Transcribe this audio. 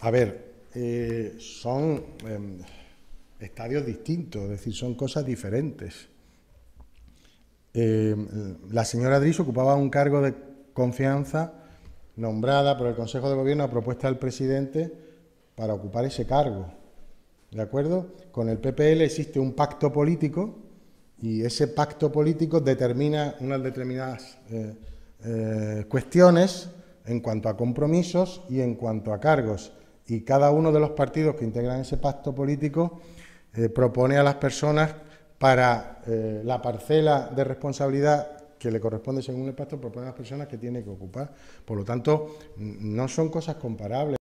a ver, eh, son em, estadios distintos, es decir, son cosas diferentes. Em, la señora Dris ocupaba un cargo de confianza nombrada por el Consejo de Gobierno a propuesta del presidente para ocupar ese cargo. ¿De acuerdo? Con el PPL existe un pacto político y ese pacto político determina unas determinadas eh, eh, cuestiones en cuanto a compromisos y en cuanto a cargos y cada uno de los partidos que integran ese pacto político eh, propone a las personas para eh, la parcela de responsabilidad que le corresponde según el pacto, propone a las personas que tiene que ocupar. Por lo tanto, no son cosas comparables.